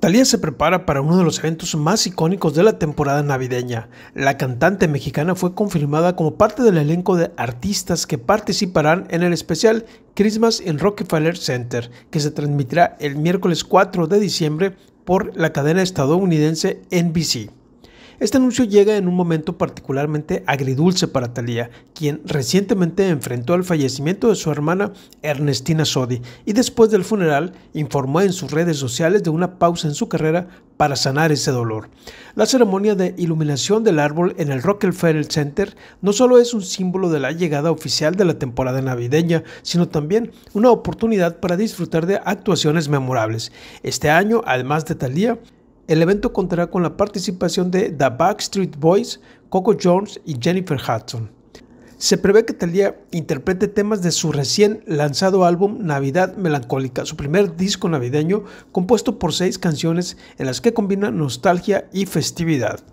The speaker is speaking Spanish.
Talía se prepara para uno de los eventos más icónicos de la temporada navideña. La cantante mexicana fue confirmada como parte del elenco de artistas que participarán en el especial Christmas in Rockefeller Center, que se transmitirá el miércoles 4 de diciembre por la cadena estadounidense NBC. Este anuncio llega en un momento particularmente agridulce para Thalía, quien recientemente enfrentó el fallecimiento de su hermana Ernestina Sodi y después del funeral informó en sus redes sociales de una pausa en su carrera para sanar ese dolor. La ceremonia de iluminación del árbol en el Rockefeller Center no solo es un símbolo de la llegada oficial de la temporada navideña, sino también una oportunidad para disfrutar de actuaciones memorables. Este año, además de Thalía, el evento contará con la participación de The Backstreet Boys, Coco Jones y Jennifer Hudson. Se prevé que día interprete temas de su recién lanzado álbum Navidad Melancólica, su primer disco navideño compuesto por seis canciones en las que combina nostalgia y festividad.